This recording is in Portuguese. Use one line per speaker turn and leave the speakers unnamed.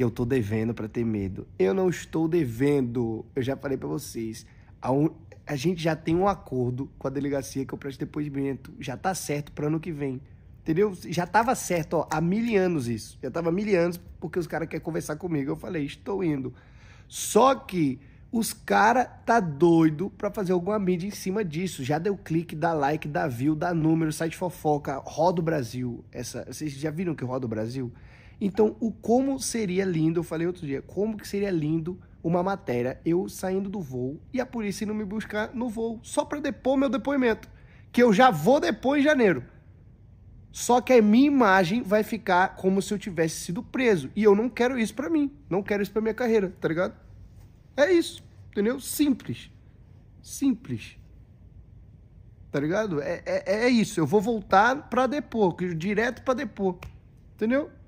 que eu tô devendo para ter medo. Eu não estou devendo. Eu já falei para vocês. A, un... a, gente já tem um acordo com a delegacia que eu presto depoimento. Já tá certo para ano que vem. Entendeu? Já tava certo, ó, há mil anos isso. Já tava há mil anos porque os caras querem conversar comigo. Eu falei, estou indo. Só que os cara tá doido para fazer alguma mídia em cima disso. Já deu clique, dá like, dá view, dá número, site fofoca, roda o Brasil. Essa, vocês já viram que roda o Brasil? Então, o como seria lindo, eu falei outro dia, como que seria lindo uma matéria, eu saindo do voo e a polícia não me buscar no voo, só para depor meu depoimento, que eu já vou depor em janeiro. Só que a minha imagem vai ficar como se eu tivesse sido preso, e eu não quero isso para mim, não quero isso para minha carreira, tá ligado? É isso, entendeu? Simples.
Simples. Tá ligado? É, é, é isso, eu vou voltar para depor, direto para depor. Entendeu?